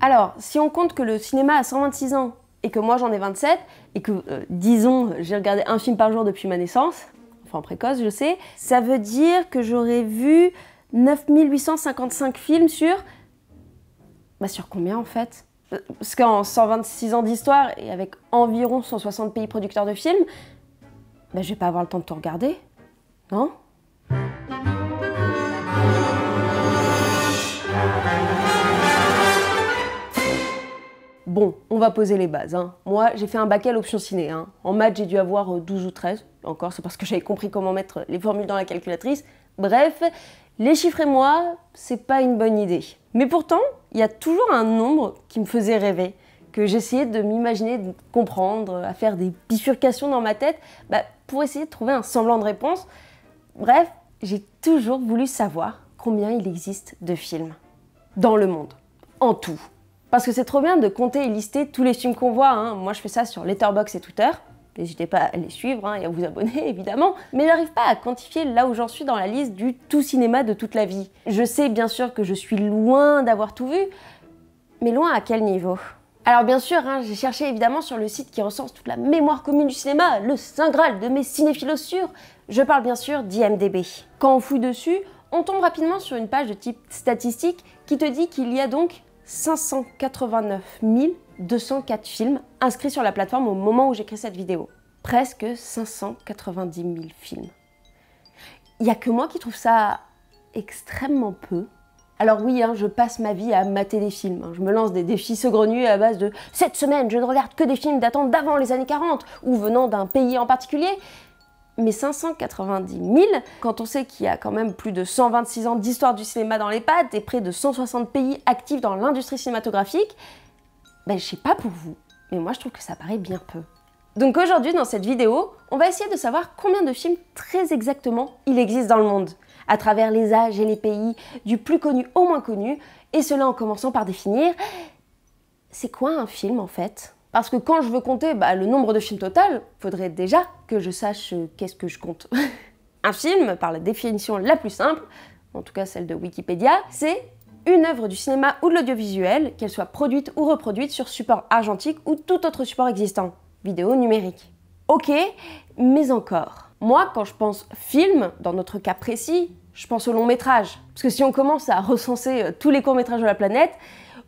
Alors, si on compte que le cinéma a 126 ans et que moi j'en ai 27, et que, euh, disons, j'ai regardé un film par jour depuis ma naissance, enfin précoce, je sais, ça veut dire que j'aurais vu 9855 films sur. Bah, sur combien en fait Parce qu'en 126 ans d'histoire et avec environ 160 pays producteurs de films, bah, je vais pas avoir le temps de tout regarder, non Bon, on va poser les bases. Hein. Moi, j'ai fait un bac à l'option ciné. Hein. En maths, j'ai dû avoir 12 euh, ou 13. Encore, c'est parce que j'avais compris comment mettre les formules dans la calculatrice. Bref, les chiffres et moi, c'est pas une bonne idée. Mais pourtant, il y a toujours un nombre qui me faisait rêver, que j'essayais de m'imaginer, de comprendre, à faire des bifurcations dans ma tête, bah, pour essayer de trouver un semblant de réponse. Bref, j'ai toujours voulu savoir combien il existe de films dans le monde, en tout. Parce que c'est trop bien de compter et lister tous les films qu'on voit. Hein. Moi, je fais ça sur Letterboxd et Twitter. N'hésitez pas à les suivre hein, et à vous abonner, évidemment. Mais j'arrive pas à quantifier là où j'en suis dans la liste du tout cinéma de toute la vie. Je sais bien sûr que je suis loin d'avoir tout vu, mais loin à quel niveau alors bien sûr, hein, j'ai cherché évidemment sur le site qui recense toute la mémoire commune du cinéma, le Saint Graal de mes cinéphilos sûrs. Je parle bien sûr d'IMDB. Quand on fouille dessus, on tombe rapidement sur une page de type statistique qui te dit qu'il y a donc 589 204 films inscrits sur la plateforme au moment où j'écris cette vidéo. Presque 590 000 films. Il n'y a que moi qui trouve ça extrêmement peu. Alors oui, hein, je passe ma vie à mater des films. Hein. Je me lance des défis saugrenus à base de « Cette semaine, je ne regarde que des films datant d'avant les années 40 » ou venant d'un pays en particulier mais 590 000, quand on sait qu'il y a quand même plus de 126 ans d'histoire du cinéma dans les pattes et près de 160 pays actifs dans l'industrie cinématographique, ben je sais pas pour vous, mais moi je trouve que ça paraît bien peu. Donc aujourd'hui dans cette vidéo, on va essayer de savoir combien de films très exactement il existe dans le monde, à travers les âges et les pays, du plus connu au moins connu, et cela en commençant par définir c'est quoi un film en fait parce que quand je veux compter bah, le nombre de films total, faudrait déjà que je sache euh, qu'est-ce que je compte. Un film, par la définition la plus simple, en tout cas celle de Wikipédia, c'est une œuvre du cinéma ou de l'audiovisuel, qu'elle soit produite ou reproduite sur support argentique ou tout autre support existant, vidéo, numérique. Ok, mais encore. Moi, quand je pense film, dans notre cas précis, je pense au long métrage. Parce que si on commence à recenser euh, tous les courts métrages de la planète,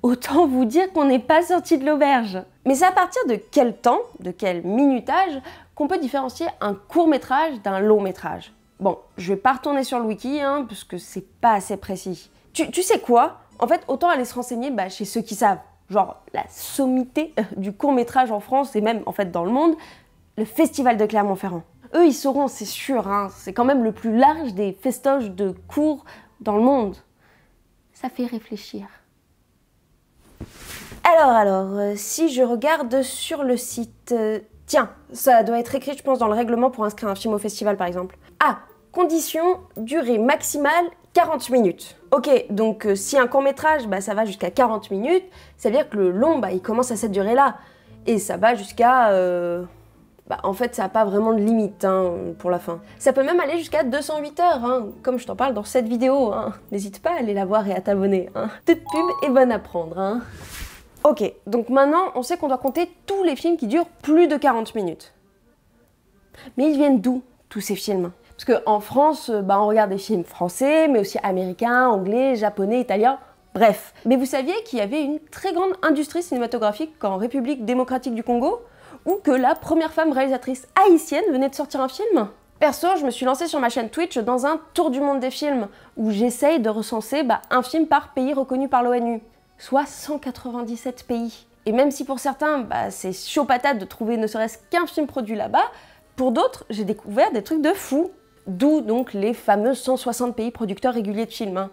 autant vous dire qu'on n'est pas sorti de l'auberge. Mais c'est à partir de quel temps, de quel minutage, qu'on peut différencier un court métrage d'un long métrage. Bon, je vais pas retourner sur le wiki, hein, parce que c'est pas assez précis. Tu, sais quoi En fait, autant aller se renseigner bah, chez ceux qui savent. Genre la sommité euh, du court métrage en France et même en fait dans le monde, le Festival de Clermont-Ferrand. Eux, ils sauront, c'est sûr, hein, c'est quand même le plus large des festoches de cours dans le monde. Ça fait réfléchir. Alors, alors, euh, si je regarde sur le site... Euh, tiens, ça doit être écrit, je pense, dans le règlement pour inscrire un film au festival, par exemple. Ah, condition, durée maximale 40 minutes. Ok, donc euh, si un court métrage, bah, ça va jusqu'à 40 minutes, ça veut dire que le long, bah, il commence à cette durée-là. Et ça va jusqu'à... Bah, en fait, ça n'a pas vraiment de limite hein, pour la fin. Ça peut même aller jusqu'à 208 heures, hein, comme je t'en parle dans cette vidéo. Hein. N'hésite pas à aller la voir et à t'abonner. Toute pub est bonne à prendre. Ok, donc maintenant on sait qu'on doit compter tous les films qui durent plus de 40 minutes. Mais ils viennent d'où tous ces films Parce qu'en France, euh, bah, on regarde des films français, mais aussi américains, anglais, japonais, italiens, bref. Mais vous saviez qu'il y avait une très grande industrie cinématographique en République démocratique du Congo Ou que la première femme réalisatrice haïtienne venait de sortir un film Perso, je me suis lancée sur ma chaîne Twitch dans un tour du monde des films, où j'essaye de recenser bah, un film par pays reconnu par l'ONU soit 197 pays. Et même si pour certains, bah, c'est chaud patate de trouver ne serait-ce qu'un film produit là-bas, pour d'autres, j'ai découvert des trucs de fou. D'où donc les fameux 160 pays producteurs réguliers de films. Hein.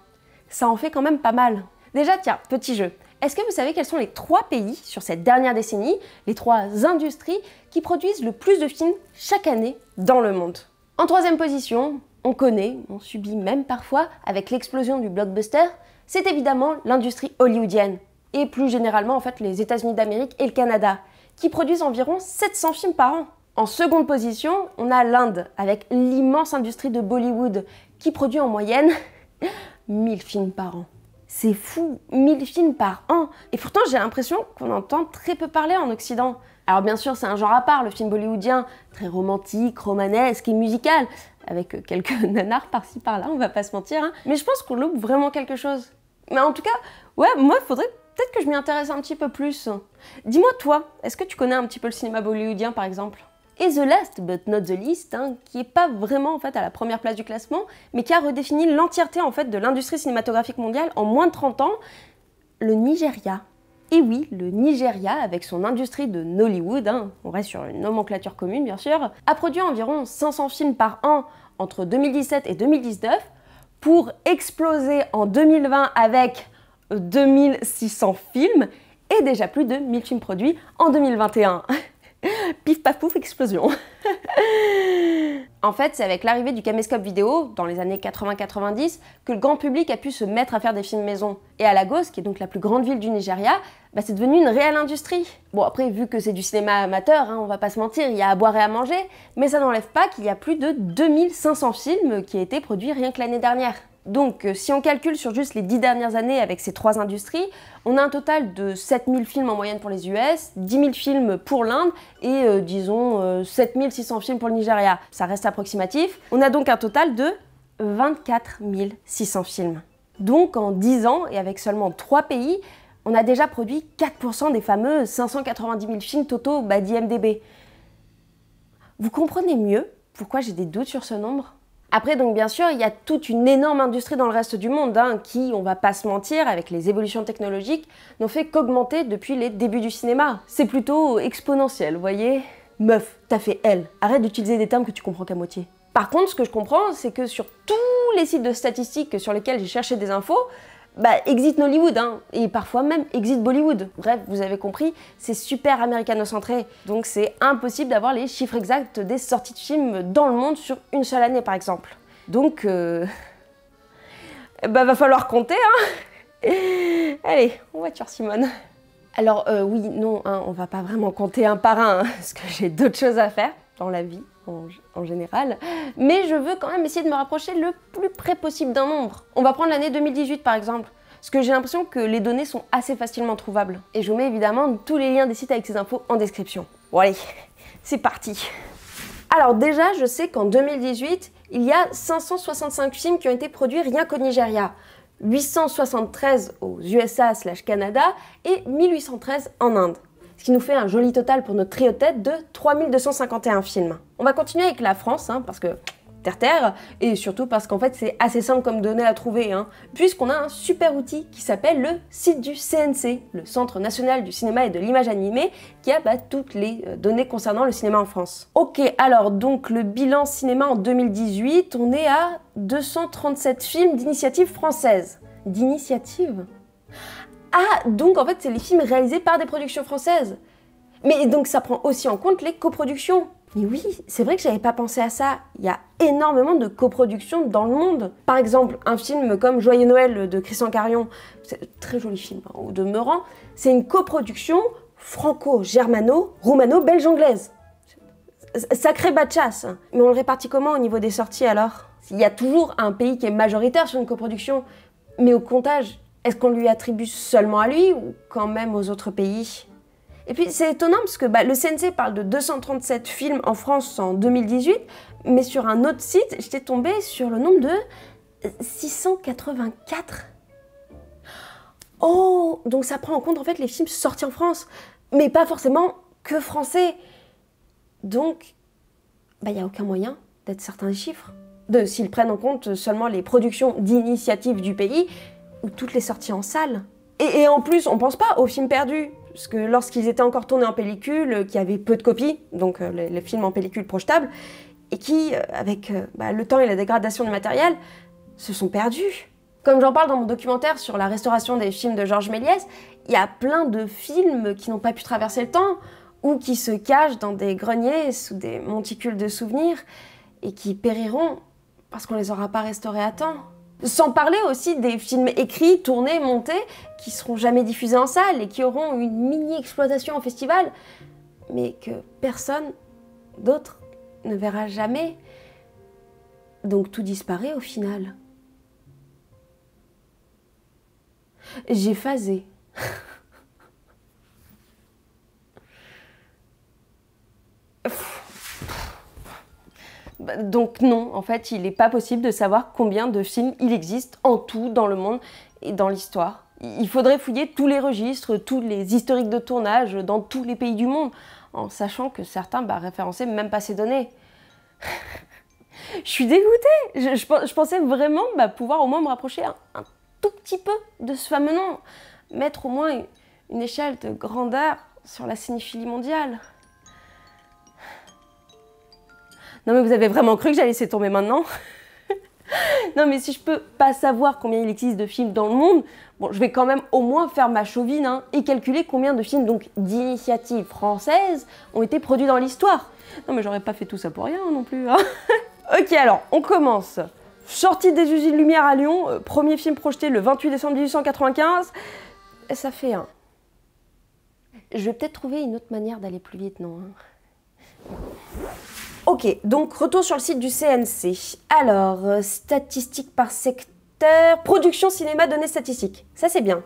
Ça en fait quand même pas mal. Déjà, tiens, petit jeu. Est-ce que vous savez quels sont les trois pays sur cette dernière décennie, les trois industries qui produisent le plus de films chaque année dans le monde En troisième position, on connaît, on subit même parfois, avec l'explosion du blockbuster, c'est évidemment l'industrie hollywoodienne, et plus généralement en fait les États-Unis d'Amérique et le Canada, qui produisent environ 700 films par an. En seconde position, on a l'Inde, avec l'immense industrie de Bollywood, qui produit en moyenne 1000 films par an. C'est fou, 1000 films par an. Et pourtant, j'ai l'impression qu'on entend très peu parler en Occident. Alors bien sûr, c'est un genre à part, le film bollywoodien, très romantique, romanesque et musical, avec euh, quelques nanars par-ci par-là, on va pas se mentir. Hein. Mais je pense qu'on loupe vraiment quelque chose. Mais en tout cas, ouais, moi, il faudrait peut-être que je m'y intéresse un petit peu plus. Dis-moi, toi, est-ce que tu connais un petit peu le cinéma bollywoodien, par exemple et The Last But Not The Least, hein, qui est pas vraiment en fait à la première place du classement, mais qui a redéfini l'entièreté en fait de l'industrie cinématographique mondiale en moins de 30 ans, le Nigeria. Et oui, le Nigeria, avec son industrie de Nollywood, hein, on reste sur une nomenclature commune bien sûr, a produit environ 500 films par an entre 2017 et 2019 pour exploser en 2020 avec 2600 films et déjà plus de 1000 films produits en 2021. Pif paf pouf, explosion. en fait, c'est avec l'arrivée du caméscope vidéo, dans les années 80-90, que le grand public a pu se mettre à faire des films maison. Et à Lagos, qui est donc la plus grande ville du Nigeria, bah, c'est devenu une réelle industrie. Bon, après, vu que c'est du cinéma amateur, hein, on va pas se mentir, il y a à boire et à manger, mais ça n'enlève pas qu'il y a plus de 2500 films qui ont été produits rien que l'année dernière. Donc, euh, si on calcule sur juste les 10 dernières années avec ces trois industries, on a un total de 7000 films en moyenne pour les US, 10 000 films pour l'Inde et euh, disons 7600 euh, films pour le Nigeria. Ça reste approximatif. On a donc un total de 24 600 films. Donc, en 10 ans et avec seulement 3 pays, on a déjà produit 4% des fameux 590 000 films totaux bah, d'IMDB. Vous comprenez mieux pourquoi j'ai des doutes sur ce nombre après, donc bien sûr, il y a toute une énorme industrie dans le reste du monde hein, qui, on va pas se mentir, avec les évolutions technologiques, n'ont fait qu'augmenter depuis les débuts du cinéma. C'est plutôt exponentiel, vous voyez Meuf, t'as fait elle. Arrête d'utiliser des termes que tu comprends qu'à moitié. Par contre, ce que je comprends, c'est que sur tous les sites de statistiques sur lesquels j'ai cherché des infos, bah, exit Nollywood, hein, et parfois même exit Bollywood. Bref, vous avez compris, c'est super américano-centré, donc c'est impossible d'avoir les chiffres exacts des sorties de films dans le monde sur une seule année par exemple. Donc, euh, bah va falloir compter, hein Allez, on sur Simone. Alors euh, oui, non, hein, on va pas vraiment compter un par un, hein, parce que j'ai d'autres choses à faire dans la vie en, général, mais je veux quand même essayer de me rapprocher le plus près possible d'un nombre. On va prendre l'année 2018 par exemple, parce que j'ai l'impression que les données sont assez facilement trouvables. Et je vous mets évidemment tous les liens des sites avec ces infos en description. Bon allez, c'est parti alors déjà, je sais qu'en 2018, il y a 565 films qui ont été produits rien qu'au Nigeria, 873 aux USA/Canada et 1813 en Inde qui nous fait un joli total pour notre trio tête de 3251 films. On va continuer avec la France, hein, parce que terre-terre, et surtout parce qu'en fait c'est assez simple comme données à trouver, hein, puisqu'on a un super outil qui s'appelle le site du CNC, le Centre National du Cinéma et de l'Image Animée, qui a toutes les euh, données concernant le cinéma en France. Ok, alors donc le bilan cinéma en 2018, on est à 237 films d'initiative française. D'initiative ah, donc en fait, c'est les films réalisés par des productions françaises. Mais donc ça prend aussi en compte les coproductions. Mais oui, c'est vrai que j'avais pas pensé à ça. Il y a énormément de coproductions dans le monde. Par exemple, un film comme Joyeux Noël de Christian Carion, c'est un très joli film hein, ou au demeurant, c'est une coproduction franco-germano-roumano-belge-anglaise. Sacré bas chasse. Mais on le répartit comment au niveau des sorties alors Il y a toujours un pays qui est majoritaire sur une coproduction, mais au comptage, est-ce qu'on lui attribue seulement à lui ou quand même aux autres pays Et puis c'est étonnant parce que bah, le CNC parle de 237 films en France en 2018, mais sur un autre site, j'étais tombée sur le nombre de 684. Oh, donc ça prend en compte en fait les films sortis en France, mais pas forcément que français. Donc, il bah, n'y a aucun moyen d'être certain des chiffres. De s'ils prennent en compte seulement les productions d'initiative du pays ou toutes les sorties en salle. Et, en plus, on pense pas aux films perdus. Parce que lorsqu'ils étaient encore tournés en pellicule, euh, qui avaient peu de copies, donc euh, les, films en pellicule projetables, et qui, euh, avec bah, le temps et la dégradation du matériel, se sont perdus. Comme j'en parle dans mon documentaire sur la restauration des films de Georges Méliès, il y a plein de films qui n'ont pas pu traverser le temps ou qui se cachent dans des greniers sous des monticules de souvenirs et qui périront parce qu'on les aura pas restaurés à temps. Sans parler aussi des films écrits, tournés, montés, qui seront jamais diffusés en salle et qui auront une mini-exploitation en festival, mais que personne d'autre ne verra jamais. Donc tout disparaît au final. J'ai phasé. Bah, donc non, en fait, il n'est pas possible de savoir combien de films il existe en tout dans le monde et dans l'histoire. Il faudrait fouiller tous les registres, tous les historiques de tournage dans tous les pays du monde, en sachant que certains bah, référençaient même pas ces données. je suis dégoûtée je, pensais vraiment bah, pouvoir au moins me rapprocher un, tout petit peu de ce fameux nom, mettre au moins une, échelle de grandeur sur la cinéphilie mondiale. Non mais vous avez vraiment cru que j'allais laisser tomber maintenant non mais si je peux pas savoir combien il existe de films dans le monde, bon je vais quand même au moins faire ma chauvine hein, et calculer combien de films donc d'initiatives françaises ont été produits dans l'histoire. Non mais j'aurais pas fait tout ça pour rien hein, non plus. Hein. ok alors on commence. Sortie des usines Lumière à Lyon, euh, premier film projeté le 28 décembre 1895, ça fait un. Je vais peut-être trouver une autre manière d'aller plus vite, non Ok, donc retour sur le site du CNC. Alors, euh, statistiques par secteur, production cinéma, données statistiques. Ça, c'est bien.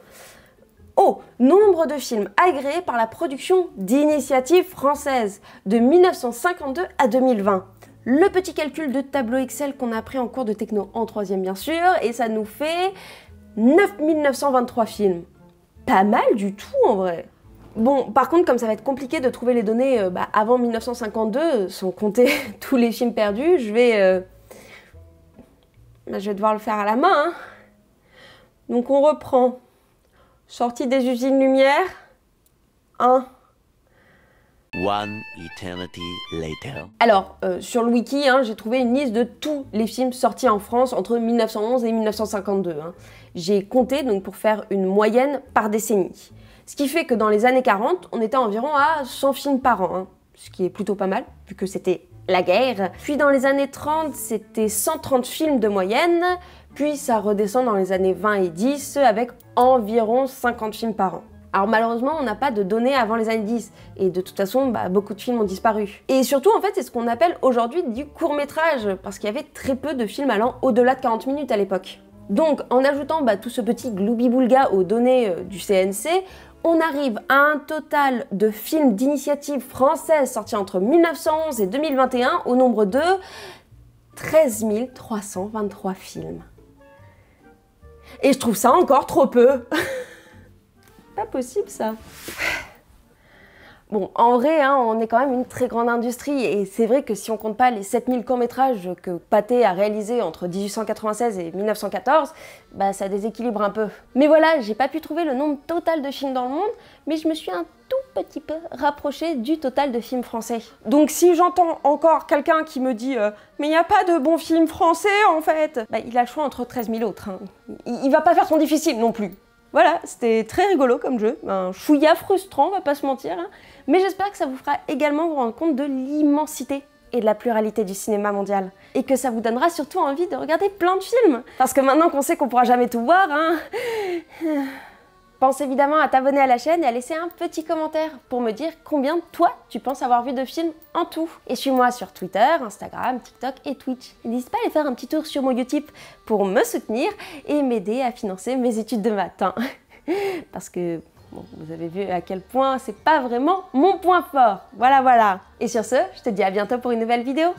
Oh, nombre de films agréés par la production d'initiatives françaises de 1952 à 2020. Le petit calcul de tableau Excel qu'on a appris en cours de techno en troisième bien sûr, et ça nous fait 9923 films. Pas mal du tout en vrai. Bon, par contre, comme ça va être compliqué de trouver les données euh, bah, avant 1952, sans compter tous les films perdus, je vais, euh, bah, je vais devoir le faire à la main. Hein. Donc on reprend. Sortie des usines Lumière. 1. One eternity later. Alors, euh, sur le wiki, hein, j'ai trouvé une liste de tous les films sortis en France entre 1911 et 1952. Hein. J'ai compté donc pour faire une moyenne par décennie. Ce qui fait que dans les années 40, on était environ à 100 films par an, hein. ce qui est plutôt pas mal, vu que c'était la guerre. Puis dans les années 30, c'était 130 films de moyenne, puis ça redescend dans les années 20 et 10 avec environ 50 films par an. Alors malheureusement, on n'a pas de données avant les années 10, et de toute façon, bah, beaucoup de films ont disparu. Et surtout, en fait, c'est ce qu'on appelle aujourd'hui du court métrage, parce qu'il y avait très peu de films allant au-delà de 40 minutes à l'époque. Donc, en ajoutant bah, tout ce petit gloubi-boulga aux données euh, du CNC, on arrive à un total de films d'initiative française sortis entre 1911 et 2021 au nombre de 13 323 films. Et je trouve ça encore trop peu. Pas possible ça. Bon, en vrai, hein, on est quand même une très grande industrie et c'est vrai que si on compte pas les 7000 courts-métrages que Pathé a réalisés entre 1896 et 1914, bah ça déséquilibre un peu. Mais voilà, j'ai pas pu trouver le nombre total de films dans le monde, mais je me suis un tout petit peu rapproché du total de films français. Donc si j'entends encore quelqu'un qui me dit euh, mais il n'y a pas de bons films français en fait », bah il a le choix entre 13 000 autres. Hein. il va pas faire son difficile non plus. Voilà, c'était très rigolo comme jeu, un chouïa frustrant, on va pas se mentir, hein. mais j'espère que ça vous fera également vous rendre compte de l'immensité et de la pluralité du cinéma mondial. Et que ça vous donnera surtout envie de regarder plein de films. Parce que maintenant qu'on sait qu'on pourra jamais tout voir, hein... Pense évidemment à t'abonner à la chaîne et à laisser un petit commentaire pour me dire combien toi tu penses avoir vu de films en tout. Et suis-moi sur Twitter, Instagram, TikTok et Twitch. N'hésite pas à aller faire un petit tour sur mon Utip pour me soutenir et m'aider à financer mes études de matin. Hein. Parce que vous avez vu à quel point c'est pas vraiment mon point fort. Voilà, voilà. Et sur ce, je te dis à bientôt pour une nouvelle vidéo.